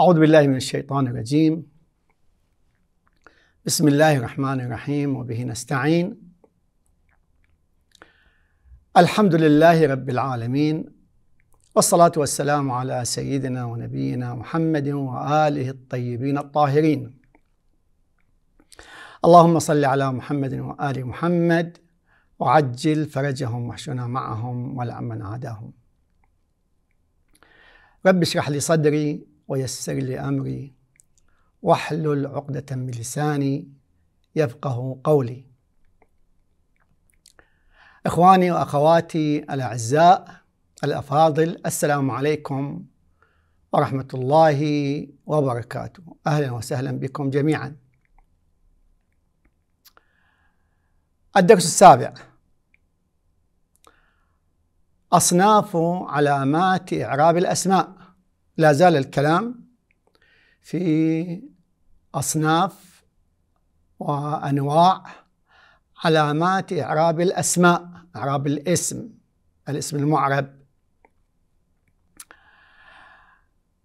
أعوذ بالله من الشيطان الرجيم بسم الله الرحمن الرحيم وبه نستعين الحمد لله رب العالمين والصلاة والسلام على سيدنا ونبينا محمد وآله الطيبين الطاهرين اللهم صل على محمد وآل محمد وعجل فرجهم واحشنا معهم ولعمن عداهم رب اشرح لي صدري ويسر لي أمري واحلل عقدة من لساني يفقه قولي إخواني وأخواتي الأعزاء الأفاضل السلام عليكم ورحمة الله وبركاته أهلا وسهلا بكم جميعا الدرس السابع أصناف علامات إعراب الأسماء لا زال الكلام في أصناف وأنواع علامات إعراب الأسماء إعراب الاسم الاسم المعرب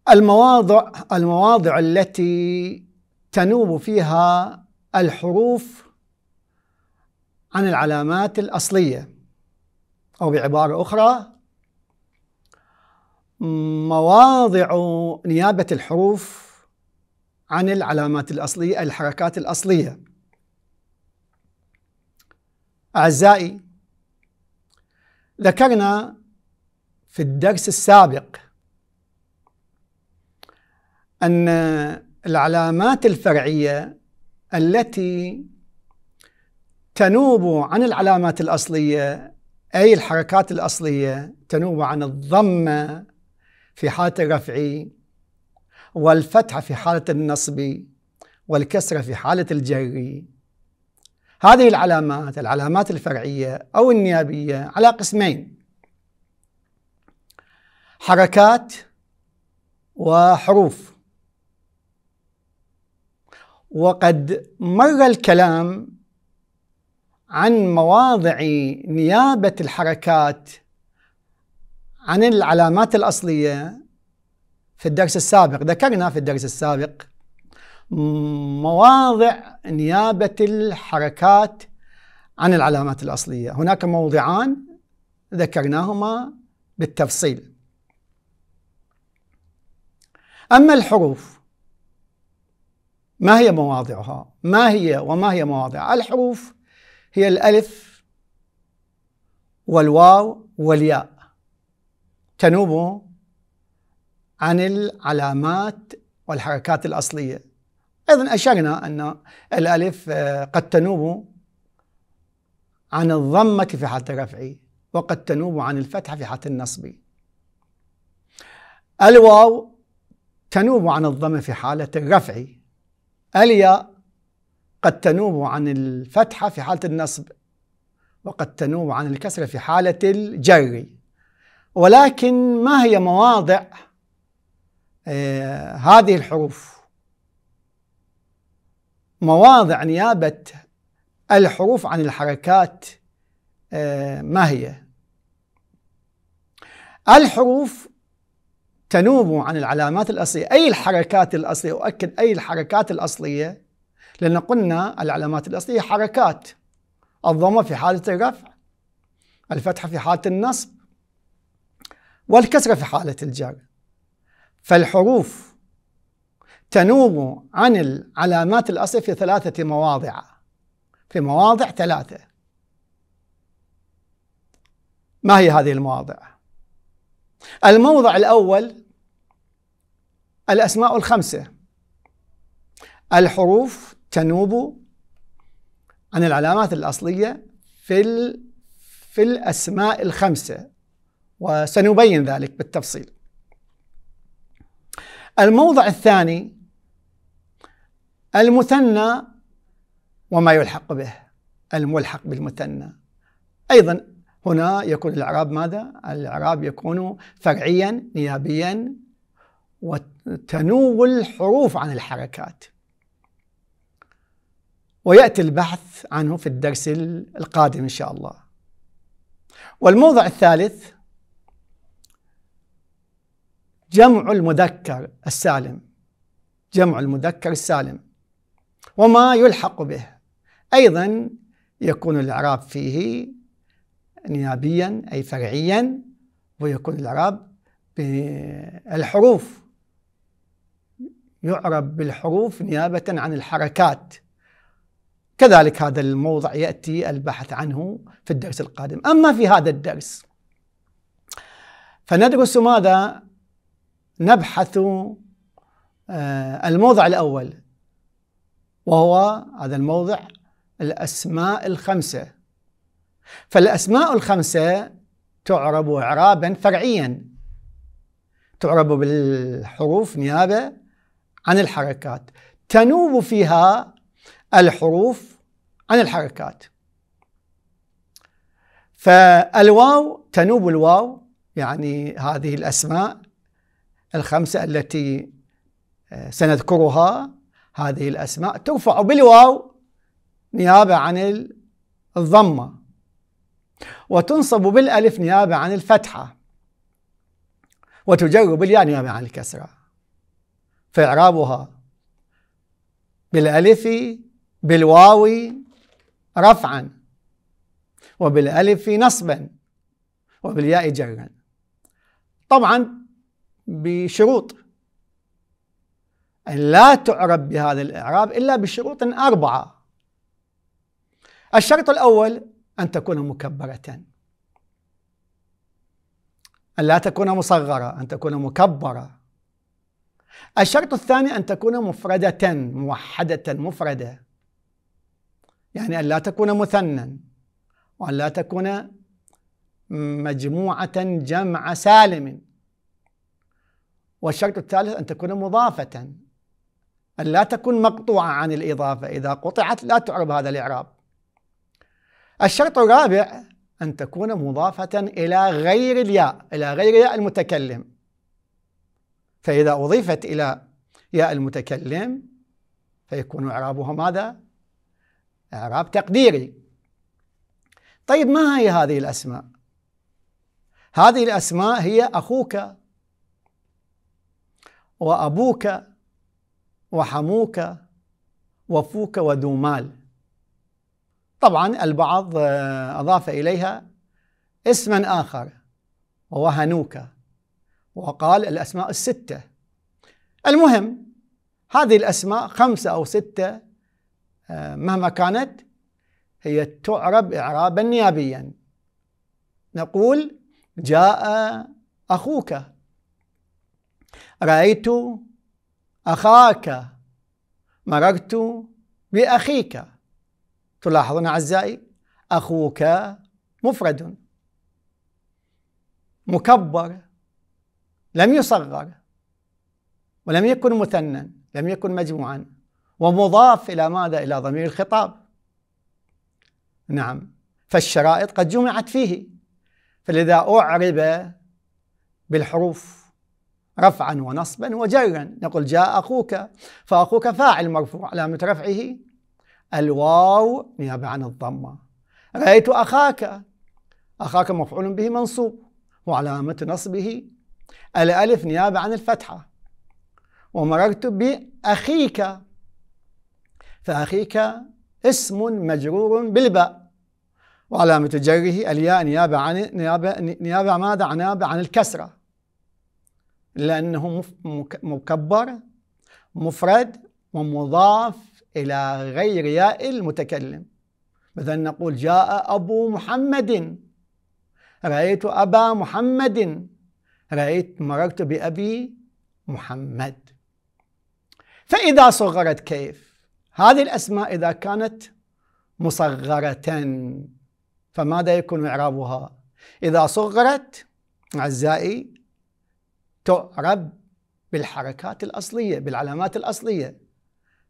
المواضع المواضع التي تنوب فيها الحروف عن العلامات الأصلية أو بعبارة أخرى مواضع نيابة الحروف عن العلامات الأصلية الحركات الأصلية أعزائي ذكرنا في الدرس السابق أن العلامات الفرعية التي تنوب عن العلامات الأصلية أي الحركات الأصلية تنوب عن الضمة في حالة الرفع والفتحة في حالة النصب والكسرة في حالة الجر هذه العلامات العلامات الفرعية أو النيابية على قسمين حركات وحروف وقد مر الكلام عن مواضع نيابة الحركات عن العلامات الأصلية في الدرس السابق ذكرنا في الدرس السابق مواضع نيابة الحركات عن العلامات الأصلية هناك موضعان ذكرناهما بالتفصيل أما الحروف ما هي مواضعها ما هي وما هي مواضع الحروف هي الألف والواو والياء تنوب عن العلامات والحركات الأصلية أيضا أشرنا أن الألف آه، قد تنوب عن الضمة في حالة الرفع وقد تنوب عن الفتحة في حالة النصب الواو تنوب عن الضمة في حالة الرفع الياء قد تنوب عن الفتحة في حالة النصب وقد تنوب عن الكسرة في حالة الجر ولكن ما هي مواضع آه، هذه الحروف مواضع نيابة الحروف عن الحركات آه، ما هي الحروف تنوب عن العلامات الأصلية أي الحركات الأصلية أؤكد أي الحركات الأصلية لأن قلنا العلامات الأصلية حركات الضمة في حالة الرفع الفتحة في حالة النصب والكسرة في حالة الجر فالحروف تنوب عن العلامات الأصل في ثلاثة مواضع في مواضع ثلاثة ما هي هذه المواضع؟ الموضع الأول الأسماء الخمسة الحروف تنوب عن العلامات الأصلية في في الأسماء الخمسة وسنبين ذلك بالتفصيل. الموضع الثاني المثنى وما يلحق به الملحق بالمثنى ايضا هنا يكون الاعراب ماذا؟ الاعراب يكون فرعيا نيابيا وتنوب الحروف عن الحركات وياتي البحث عنه في الدرس القادم ان شاء الله والموضع الثالث جمع المذكر السالم جمع المذكر السالم وما يلحق به أيضا يكون الإعراب فيه نيابيا أي فرعيا ويكون الإعراب بالحروف يعرب بالحروف نيابة عن الحركات كذلك هذا الموضع يأتي البحث عنه في الدرس القادم أما في هذا الدرس فندرس ماذا نبحث آه، الموضع الأول وهو هذا الموضع الأسماء الخمسة فالأسماء الخمسة تعرب إعرابا فرعيا تعرب بالحروف نيابة عن الحركات تنوب فيها الحروف عن الحركات فالواو تنوب الواو يعني هذه الأسماء الخمسة التي آه، سنذكرها هذه الأسماء ترفع بالواو نيابة عن الضمة وتنصب بالألف نيابة عن الفتحة وتجر بالياء نيابة عن الكسرة فإعرابها بالألف بالواو رفعا وبالألف نصبا وبالياء جرا طبعا بشروط أن لا تعرب بهذا الإعراب إلا بشروط أربعة الشرط الأول أن تكون مكبرة أن لا تكون مصغرة أن تكون مكبرة الشرط الثاني أن تكون مفردة موحدة مفردة يعني أن لا تكون مثنى وأن لا تكون مجموعة جمع سالم والشرط الثالث أن تكون مضافة أن لا تكون مقطوعة عن الإضافة إذا قطعت لا تعرب هذا الإعراب الشرط الرابع أن تكون مضافة إلى غير الياء إلى غير ياء المتكلم فإذا أضيفت إلى ياء المتكلم فيكون إعرابها ماذا؟ إعراب تقديري طيب ما هي هذه الأسماء؟ هذه الأسماء هي أخوك وأبوك وحموك وفوك وذو مال طبعا البعض آه، أضاف إليها اسما آخر ووهنوك وقال الأسماء الستة المهم هذه الأسماء خمسة أو ستة آه، مهما كانت هي تعرب إعرابا نيابيا نقول جاء أخوك رأيت أخاك مررت بأخيك تلاحظون أعزائي أخوك مفرد مكبر لم يصغر ولم يكن مثنى لم يكن مجموعا ومضاف إلى ماذا؟ إلى ضمير الخطاب نعم فالشرائط قد جمعت فيه فلذا أعرب بالحروف رفعا ونصبا وجرا نقول جاء أخوك فأخوك فاعل مرفوع علامة رفعه الواو نيابة عن الضمة رأيت أخاك أخاك مفعول به منصوب وعلامة نصبه الألف نيابة عن الفتحة ومررت بأخيك فأخيك اسم مجرور بالباء وعلامة جره الياء نيابة عن نيابة نيابة ماذا؟ عن الكسرة لأنه مكبر مفرد ومضاف إلى غير ياء المتكلم مثلا نقول جاء أبو محمد رأيت أبا محمد رأيت مررت بأبي محمد فإذا صغرت كيف هذه الأسماء إذا كانت مصغرة فماذا يكون إعرابها إذا صغرت أعزائي تعرب بالحركات الأصلية بالعلامات الأصلية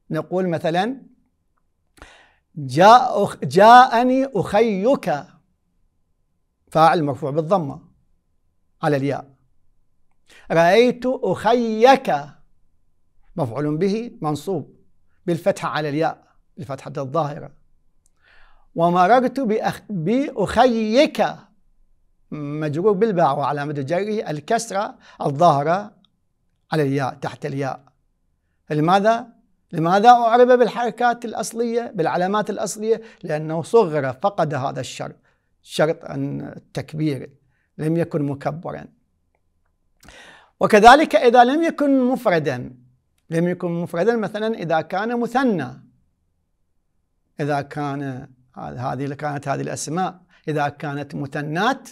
نقول مثلا جاء أخ جاءني أخيك فاعل مرفوع بالضمة على الياء رأيت أخيك مفعول به منصوب بالفتحة على الياء الفتحة الظاهرة ومررت بأخ... بأخيك مجرور بالباء وعلامة جره الكسرة الظاهرة على الياء تحت الياء لماذا؟ لماذا أعرب بالحركات الأصلية بالعلامات الأصلية؟ لأنه صغر فقد هذا الشرط شرط التكبير لم يكن مكبرا وكذلك إذا لم يكن مفردا لم يكن مفردا مثلا إذا كان مثنى إذا كان هذه كانت هذه الأسماء إذا كانت مثنات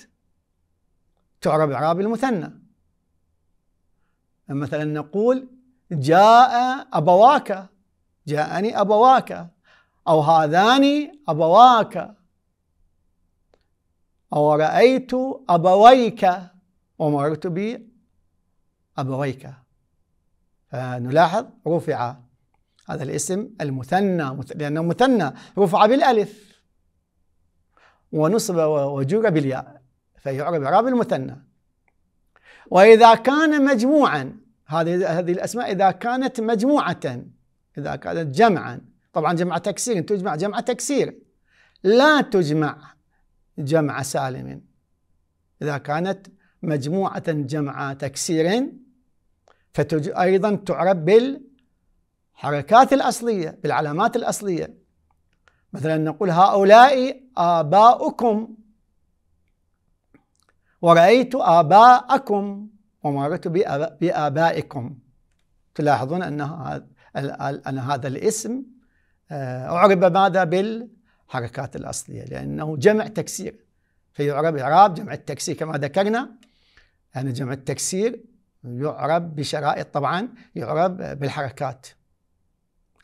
تعرب إعراب المثنى يعني مثلا نقول جاء أبواك جاءني أبواك أو هذان أبواك أو رأيت أبويك ومررت بأبويك فنلاحظ رفع هذا الاسم المثنى لأنه مثنى رفع بالألف ونصب وجر بالياء فيعرب إعراب المثنى وإذا كان مجموعا هذه هذه الأسماء إذا كانت مجموعة إذا كانت جمعا طبعا جمع تكسير تجمع جمع تكسير لا تجمع جمع سالم إذا كانت مجموعة جمع تكسير فتج أيضا تعرب بالحركات الأصلية بالعلامات الأصلية مثلا نقول هؤلاء آباؤكم ورأيت آباءكم ومررت بآبائكم تلاحظون أن هذا أن هذا الاسم آه، أعرب ماذا بالحركات الأصلية لأنه جمع تكسير فيعرب إعراب جمع التكسير كما ذكرنا أن يعني جمع التكسير يعرب بشرائط طبعا يعرب بالحركات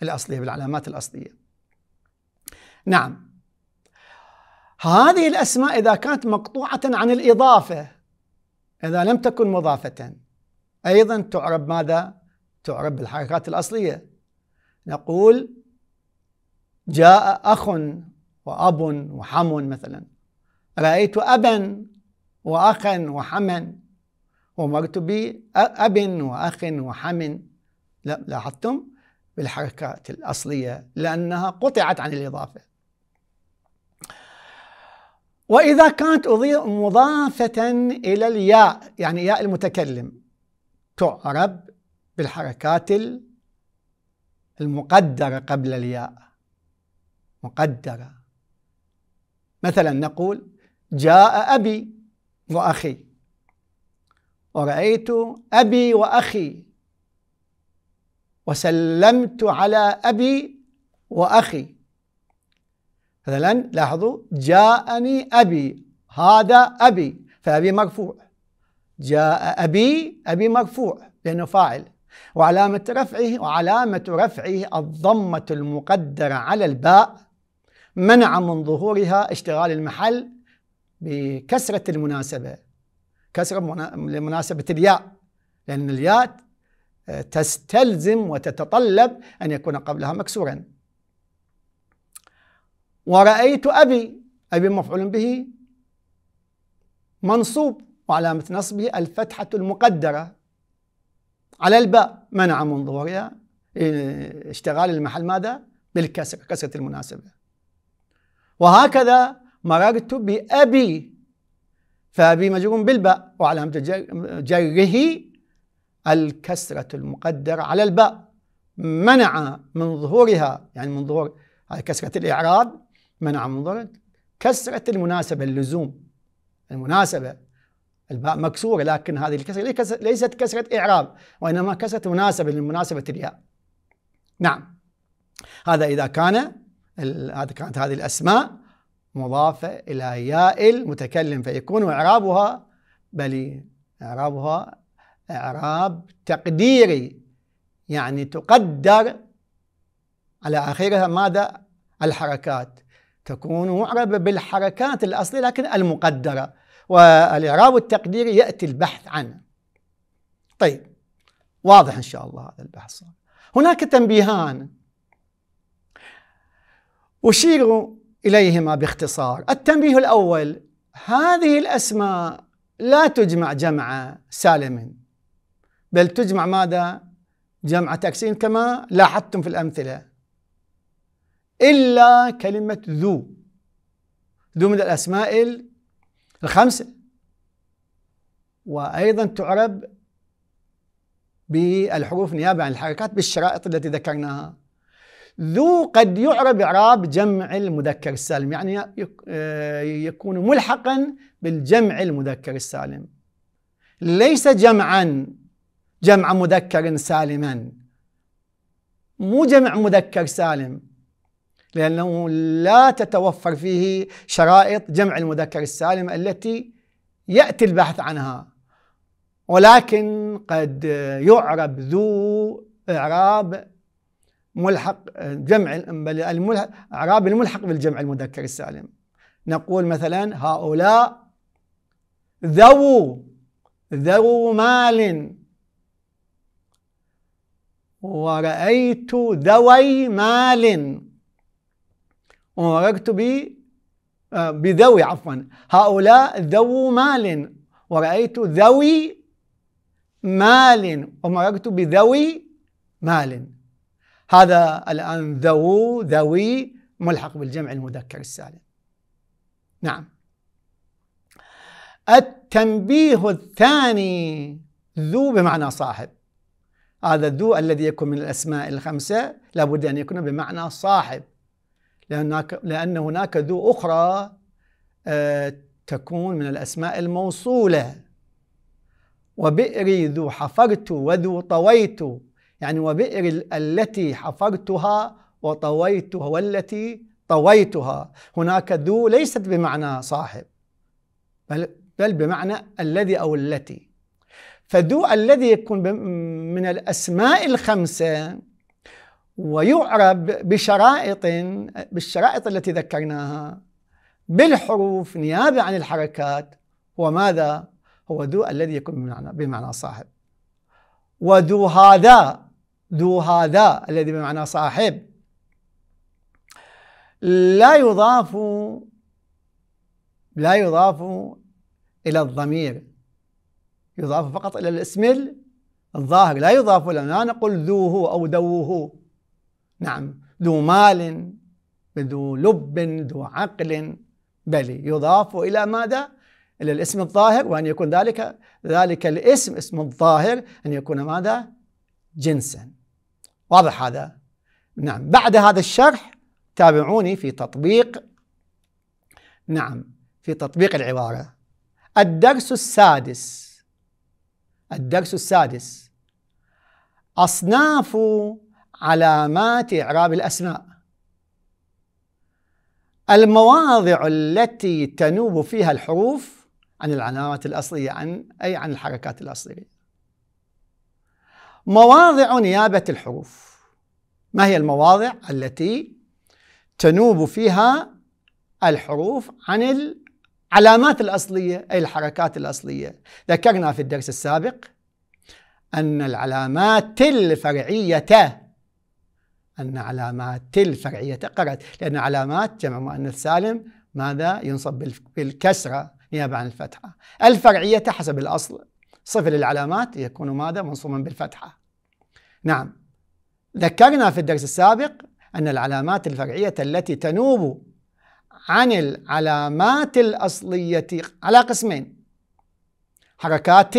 الأصلية بالعلامات الأصلية نعم هذه الأسماء إذا كانت مقطوعة عن الإضافة إذا لم تكن مضافة أيضا تعرب ماذا؟ تعرب بالحركات الأصلية نقول جاء أخ وأب وحم مثلا رأيت أبا وأخا وحما ومرت بأب وأخ وحم لاحظتم بالحركات الأصلية لأنها قطعت عن الإضافة وإذا كانت مضافة إلى الياء يعني ياء المتكلم تعرب بالحركات المقدرة قبل الياء مقدرة مثلا نقول جاء أبي وأخي ورأيت أبي وأخي وسلمت على أبي وأخي مثلا لاحظوا جاءني أبي هذا أبي فأبي مرفوع جاء أبي أبي مرفوع لأنه فاعل وعلامة رفعه وعلامة رفعه الضمة المقدرة على الباء منع من ظهورها اشتغال المحل بكسرة المناسبة كسرة لمناسبة الياء لأن الياء آه، تستلزم وتتطلب أن يكون قبلها مكسورا ورأيت أبي أبي مفعول به منصوب وعلامة نصبه الفتحة المقدرة على الباء منع من ظهورها إيه، اشتغال المحل ماذا؟ بالكسر كسرة المناسبة وهكذا مررت بأبي فأبي مجرور بالباء وعلامة جره الكسرة المقدرة على الباء منع من ظهورها يعني من ظهور كسرة الإعراب منع من ضرر كسرة المناسبة اللزوم المناسبة الباء مكسورة لكن هذه الكسرة ليست كسرة إعراب وإنما كسرة مناسبة لمناسبة الياء نعم هذا إذا كان هذا كانت هذه الأسماء مضافة إلى ياء المتكلم فيكون إعرابها بل إعرابها إعراب تقديري يعني تقدر على آخرها ماذا الحركات تكون معربة بالحركات الأصلية لكن المقدرة والإعراب التقديري يأتي البحث عنه طيب واضح إن شاء الله هذا البحث هناك تنبيهان أشير إليهما باختصار التنبيه الأول هذه الأسماء لا تجمع جمع سالم بل تجمع ماذا؟ جمع تكسين كما لاحظتم في الأمثلة إلا كلمة ذو ذو من الأسماء الخمسة وأيضا تعرب بالحروف نيابة عن الحركات بالشرائط التي ذكرناها ذو قد يعرب إعراب جمع المذكر السالم يعني آه، يكون ملحقا بالجمع المذكر السالم ليس جمعا جمع مذكر سالما مو جمع مذكر سالم لأنه لا تتوفر فيه شرائط جمع المذكر السالم التي يأتي البحث عنها ولكن قد يعرب ذو إعراب ملحق جمع الملحق إعراب الملحق بالجمع المذكر السالم نقول مثلا هؤلاء ذو ذو مال ورأيت ذوي مال ومررت ب آه، بذوي عفوا هؤلاء ذو مال ورأيت ذوي مال ومررت بذوي مال هذا الآن ذو ذوي ملحق بالجمع المذكر السالم نعم التنبيه الثاني ذو بمعنى صاحب هذا الذو الذي يكون من الأسماء الخمسة لابد أن يكون بمعنى صاحب لأن هناك, لأن هناك ذو أخرى آه، تكون من الأسماء الموصولة وبئري ذو حفرت وذو طويت يعني وبئر التي حفرتها وطويتها والتي طويتها هناك ذو ليست بمعنى صاحب بل, بل بمعنى الذي أو التي فذو الذي يكون من الأسماء الخمسة ويعرب بشرائط بالشرائط التي ذكرناها بالحروف نيابة عن الحركات هو ماذا؟ هو ذو الذي يكون بمعنى, بمعنى صاحب وذو هذا ذو هذا الذي بمعنى صاحب لا يضاف لا يضاف إلى الضمير يضاف فقط إلى الاسم الظاهر لا يضاف لنا لا نقول ذوه أو دوه نعم ذو مال ذو لب ذو عقل بل يضاف إلى ماذا؟ إلى الاسم الظاهر وأن يكون ذلك ذلك الاسم اسم الظاهر أن يكون ماذا؟ جنسا واضح هذا؟ نعم بعد هذا الشرح تابعوني في تطبيق نعم في تطبيق العبارة الدرس السادس الدرس السادس أصناف علامات إعراب الأسماء المواضع التي تنوب فيها الحروف عن العلامات الأصلية عن أي عن الحركات الأصلية مواضع نيابة الحروف ما هي المواضع التي تنوب فيها الحروف عن العلامات الأصلية أي الحركات الأصلية ذكرنا في الدرس السابق أن العلامات الفرعية أن علامات تل فرعية تقرت لأن علامات جمع مؤنث سالم ماذا ينصب بالكسرة نيابة عن الفتحة الفرعية حسب الأصل صفر للعلامات يكون ماذا منصوبا بالفتحة نعم ذكرنا في الدرس السابق أن العلامات الفرعية التي تنوب عن العلامات الأصلية على قسمين حركات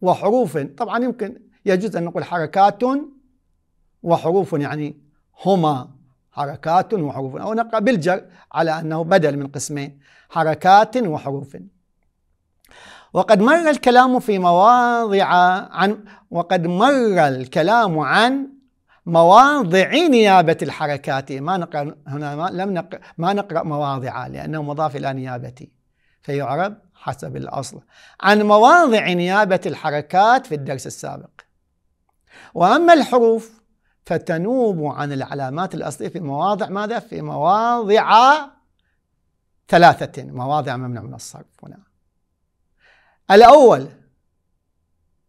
وحروف طبعا يمكن يجوز أن نقول حركات وحروف يعني هما حركات وحروف أو نقرأ بالجر على أنه بدل من قسمين حركات وحروف وقد مر الكلام في مواضع عن وقد مر الكلام عن مواضع نيابة الحركات ما نقرأ هنا ما لم نقرأ ما نقرأ مواضع لأنه مضاف إلى نيابة فيعرب حسب الأصل عن مواضع نيابة الحركات في الدرس السابق وأما الحروف فتنوب عن العلامات الأصلية في مواضع ماذا؟ في مواضع ثلاثة مواضع ممنوع من الصرف هنا الأول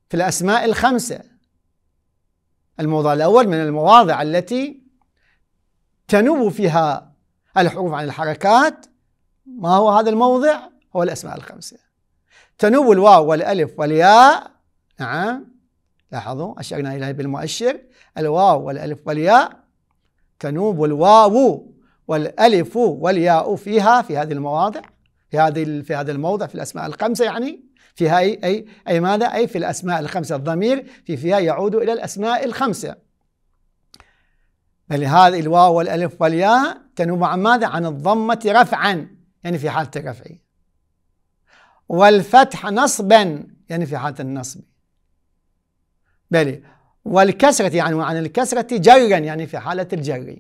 في الأسماء الخمسة الموضع الأول من المواضع التي تنوب فيها الحروف عن الحركات ما هو هذا الموضع؟ هو الأسماء الخمسة تنوب الواو والألف والياء نعم لاحظوا أشرنا إليه بالمؤشر الواو والألف والياء تنوب الواو والألف والياء فيها في هذه المواضع في هذه في هذا الموضع في الأسماء الخمسة يعني فيها أي أي أي ماذا؟ أي في الأسماء الخمسة الضمير في فيها يعود إلى الأسماء الخمسة بل هذه الواو والألف والياء تنوب عن ماذا؟ عن الضمة رفعا يعني في حالة الرفع والفتح نصبا يعني في حالة النصب بلي والكسرة يعني وعن الكسرة جرا يعني في حالة الجر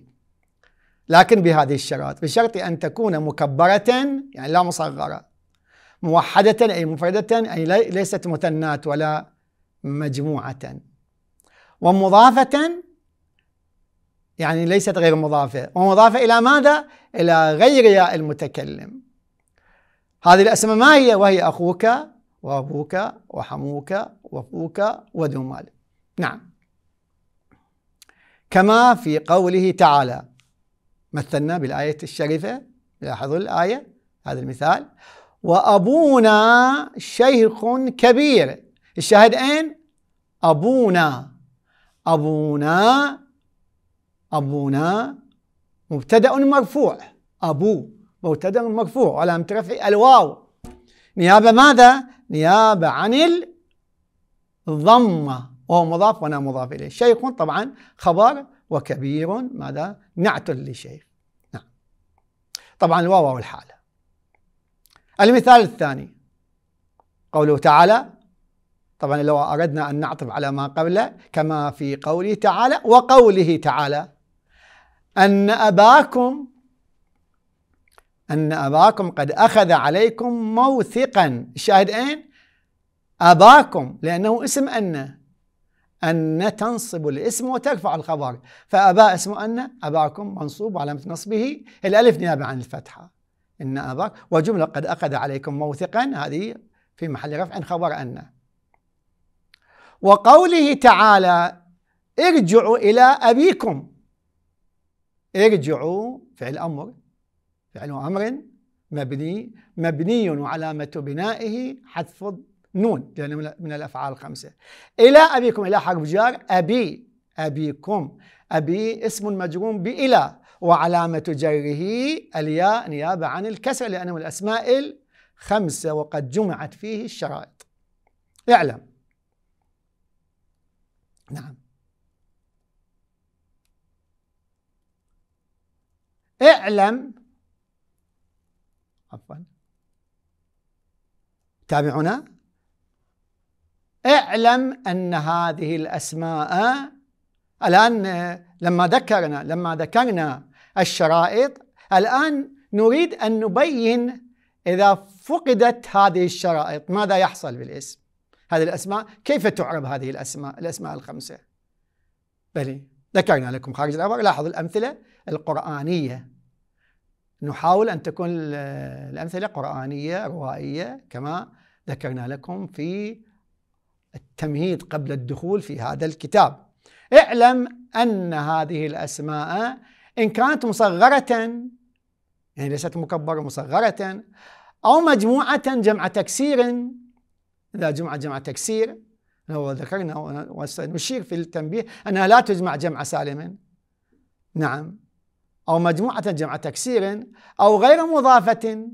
لكن بهذه الشرط بشرط أن تكون مكبرة يعني لا مصغرة موحدة أي مفردة أي ليست متنات ولا مجموعة ومضافة يعني ليست غير مضافة ومضافة إلى ماذا؟ إلى غير ياء المتكلم هذه الأسماء ما هي؟ وهي أخوك وأبوك وحموك وفوك وذو مال نعم كما في قوله تعالى مثلنا بالآية الشريفة لاحظوا الآية هذا المثال وأبونا شيخ كبير الشاهد أين؟ أبونا أبونا أبونا مبتدأ مرفوع أبو مبتدأ مرفوع على رفع الواو نيابة ماذا؟ نيابة عن الضمة وهو مضاف وانا مضاف اليه شيخ طبعا خبر وكبير ماذا نعت لشيخ نعم طبعا الواو والحاله المثال الثاني قوله تعالى طبعا لو اردنا ان نعطف على ما قبله كما في قوله تعالى وقوله تعالى ان اباكم ان اباكم قد اخذ عليكم موثقا الشاهد اين؟ اباكم لانه اسم ان أن تنصب الاسم وترفع الخبر فأباء اسم أن أباكم منصوب وعلامة نصبه الألف نيابة عن الفتحة إن أباك وجملة قد أخذ عليكم موثقا هذه في محل رفع خبر أن وقوله تعالى ارجعوا إلى أبيكم ارجعوا فعل أمر فعل أمر مبني مبني وعلامة بنائه حذف نون يعني لأنه من الأفعال الخمسة إلى أبيكم إلى حرف جار أبي أبيكم أبي اسم مجروم بإلى وعلامة جره الياء نيابة عن الكسر لأنه من الأسماء الخمسة وقد جمعت فيه الشرائط اعلم نعم اعلم عفوا تابعونا اعلم أن هذه الأسماء الآن لما ذكرنا لما ذكرنا الشرائط الآن نريد أن نبين إذا فقدت هذه الشرائط ماذا يحصل بالاسم هذه الأسماء كيف تعرب هذه الأسماء الأسماء الخمسة بلي ذكرنا لكم خارج العبر لاحظوا الأمثلة القرآنية نحاول أن تكون الأمثلة قرآنية روائية كما ذكرنا لكم في التمهيد قبل الدخول في هذا الكتاب اعلم أن هذه الأسماء إن كانت مصغرة يعني ليست مكبرة مصغرة أو مجموعة جمع تكسير إذا جمع جمع تكسير هو ذكرنا وسنشير في التنبيه أنها لا تجمع جمع سالما نعم أو مجموعة جمع تكسير أو غير مضافة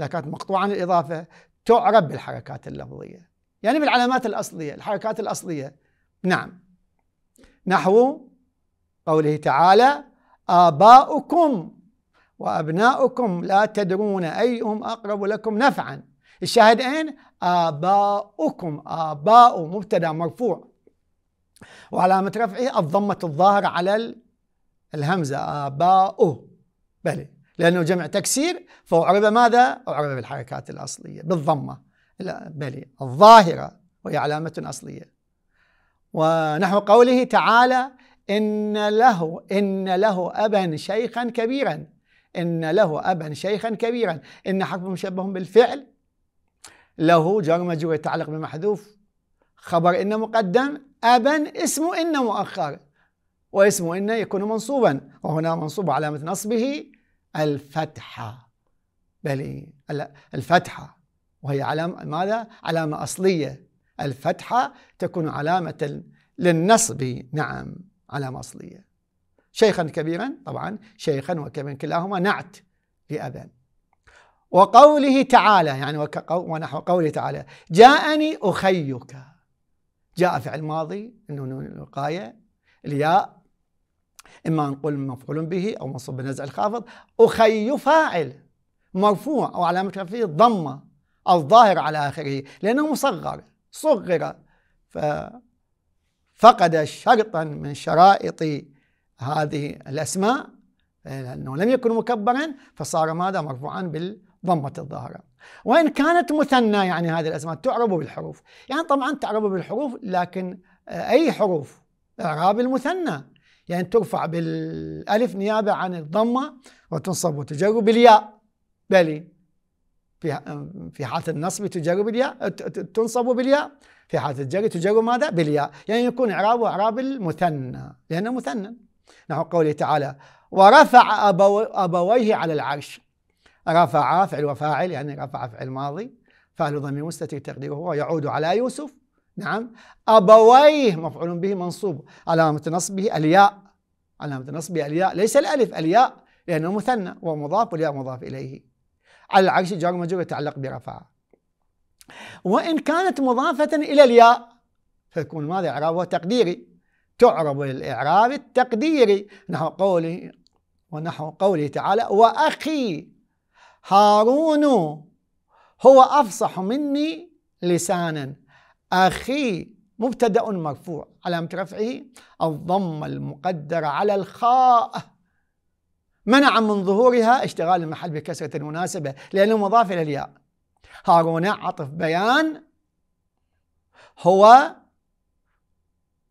إذا كانت مقطوعة عن الإضافة تعرب بالحركات اللفظية يعني بالعلامات الأصلية الحركات الأصلية نعم نحو قوله تعالى آباؤكم وأبناؤكم لا تدرون أيهم أقرب لكم نفعا الشاهد أين؟ آباؤكم آباء مبتدأ مرفوع وعلامة رفعه الضمة الظاهرة على الهمزة آباؤه بلى لأنه جمع تكسير فأعرب ماذا؟ أعرب بالحركات الأصلية بالضمة لا بلي الظاهرة وهي علامة أصلية ونحو قوله تعالى إن له إن له أبا شيخا كبيرا إن له أبا شيخا كبيرا إن حرف مشبه بالفعل له جار مجرور يتعلق بمحذوف خبر إن مقدم أبا اسم إن مؤخر واسم إن يكون منصوبا وهنا منصوب علامة نصبه الفتحة بل الفتحة وهي علامة ماذا؟ علامة أصلية الفتحة تكون علامة للنصب نعم علامة أصلية شيخا كبيرا طبعا شيخا وكبيرا كلاهما نعت لأبا وقوله تعالى يعني ونحو قوله تعالى جاءني أخيك جاء فعل ماضي نون الوقاية الياء إما نقول مفعول به أو منصوب بنزع الخافض أخي فاعل مرفوع أو علامة رفعه ضمة الظاهر على آخره لأنه مصغر صغر ففقد شرطا من شرائط هذه الأسماء لأنه لم يكن مكبرا فصار ماذا مرفوعا بالضمة الظاهرة وإن كانت مثنى يعني هذه الأسماء تعرب بالحروف يعني طبعا تعرب بالحروف لكن أي حروف إعراب المثنى يعني ترفع بالألف نيابة عن الضمة وتنصب وتجر بالياء بلي في في حالة النصب تجر بالياء تنصب بالياء في حالة الجر تجر ماذا؟ بالياء يعني يكون إعرابه إعراب المثنى لأنه مثنى نحو قوله تعالى ورفع أبو أبويه على العرش رفع فعل وفاعل يعني رفع فعل ماضي فعل ضمير مستتر تقديره هو يعود على يوسف نعم أبويه مفعول به منصوب علامة نصبه الياء علامة نصبه الياء ليس الألف الياء لأنه مثنى ومضاف والياء مضاف إليه على العرش جار مجرور يتعلق برفعه وإن كانت مضافة إلى الياء فيكون ماذا إعرابها تقديري تعرب للإعراب التقديري نحو قوله ونحو قوله تعالى وأخي هارون هو أفصح مني لسانا أخي مبتدأ مرفوع علامة رفعه الضمة المقدرة على الخاء منع من ظهورها اشتغال المحل بكسرة المناسبة لأنه مضاف إلى الياء هارون عطف بيان هو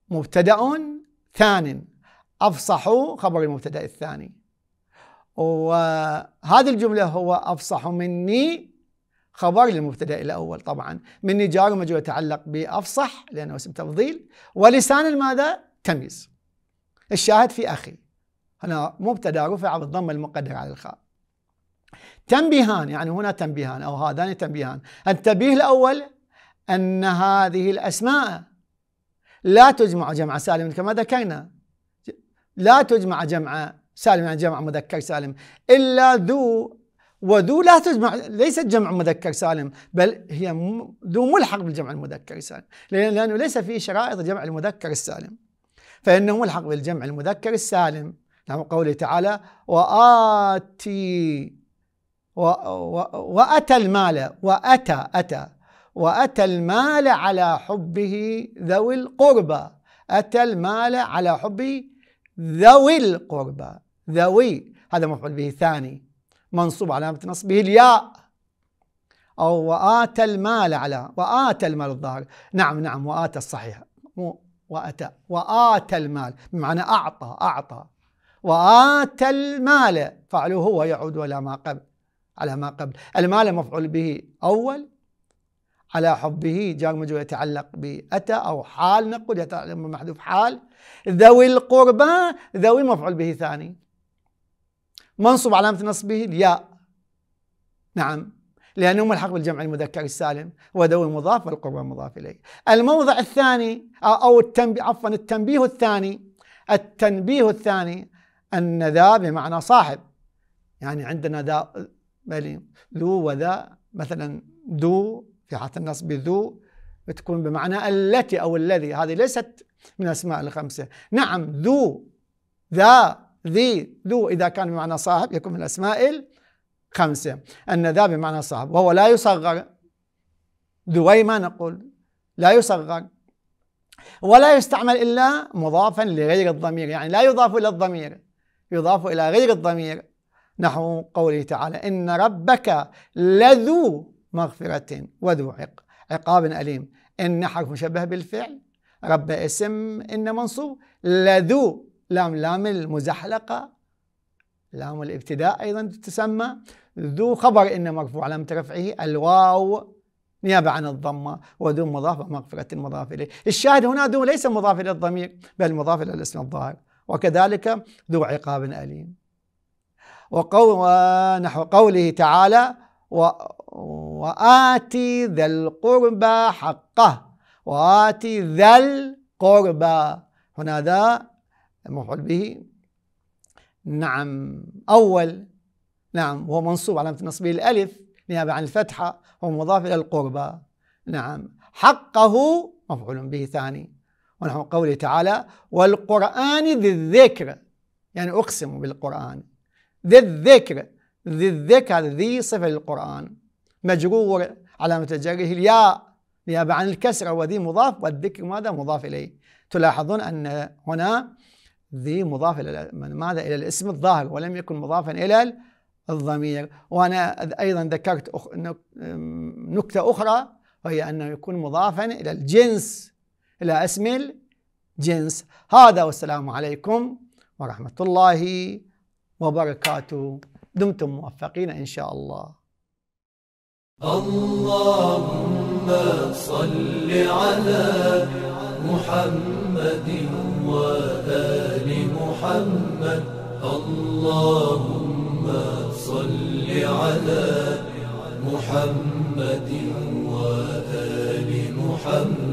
مبتدأ ثان أفصح خبر المبتدأ الثاني وهذه الجملة هو أفصح مني خبر للمبتدأ الأول طبعا مني جار مجرور يتعلق بأفصح لأنه اسم تفضيل ولسان ماذا؟ تمييز الشاهد في أخي هنا مبتدا رفع بالضم المقدر على الخاء تنبيهان يعني هنا تنبيهان أو هذان تنبيهان التنبيه الأول أن هذه الأسماء لا تجمع جمع سالم كما ذكرنا لا تجمع جمع سالم يعني جمع مذكر سالم إلا ذو وذو لا تجمع ليست جمع مذكر سالم بل هي ذو ملحق بالجمع المذكر السالم لأنه ليس في شرائط جمع المذكر السالم فإنه ملحق بالجمع المذكر السالم نعم قوله تعالى وآتي و و وأتى المال وأتى أتى وأتى المال على حبه ذوي القربى أتى المال على حبه ذوي القربى ذوي هذا مفعول به ثاني منصوب علامة نصبه الياء أو وآتى المال على وآتى المال الظاهر نعم نعم وآتى الصحيح مو وأتى وآتى المال بمعنى أعطى أعطى وآتى المال فعله هو يعود إلى ما قبل على ما قبل المال مفعول به أول على حبه جار مجرور يتعلق بأتى أو حال نقول يتعلق بمحذوف حال ذوي القربى ذوي مفعول به ثاني منصوب علامة نصبه الياء نعم لأنه ملحق بالجمع المذكر السالم وذوي المضاف والقربى المضاف إليه الموضع الثاني أو التنبيه عفوا التنبيه الثاني التنبيه الثاني أن ذا بمعنى صاحب يعني عندنا ذا بلي ذو وذا مثلا ذو في حالة النصب ذو بتكون بمعنى التي أو الذي هذه ليست من الأسماء الخمسة نعم ذو ذا ذي ذو إذا كان بمعنى صاحب يكون من الأسماء الخمسة أن ذا بمعنى صاحب وهو لا يصغر ذوي ما نقول لا يصغر ولا يستعمل إلا مضافا لغير الضمير يعني لا يضاف إلى الضمير يضاف إلى غير الضمير نحو قوله تعالى إن ربك لذو مغفرة وذو عق عقاب أليم إن حرف مشبه بالفعل رب اسم إن منصوب لذو لام لام المزحلقة لام الابتداء أيضا تسمى ذو خبر إن مرفوع لم ترفعه الواو نيابة عن الضمة وذو مضاف مغفرة مضاف إليه الشاهد هنا ذو ليس مضاف إلى الضمير بل مضاف إلى الاسم الظاهر وكذلك ذو عقاب أليم ونحو قوله تعالى و وآتي ذا القربى حقه وآتي ذا القربى هنا ذا المفعول به نعم أول نعم هو منصوب علامة نصبه الألف نيابة عن الفتحة هو مضاف إلى القربى نعم حقه مفعول به ثاني ونحو قوله تعالى والقرآن ذي الذكر يعني أقسم بالقرآن ذي الذكر ذي الذكر ذي صفة للقرآن مجرور على متجره الياء نيابة عن الكسرة وذي مضاف والذكر ماذا مضاف إليه تلاحظون أن هنا ذي مضاف إلى ماذا إلى الاسم الظاهر ولم يكن مضافا إلى الضمير وأنا أيضا ذكرت نكتة أخرى وهي أنه يكون مضافا إلى الجنس إلى اسم الجنس هذا والسلام عليكم ورحمة الله وبركاته دمتم موفقين إن شاء الله اللهم صل على محمد وآل محمد اللهم صل على محمد وآل محمد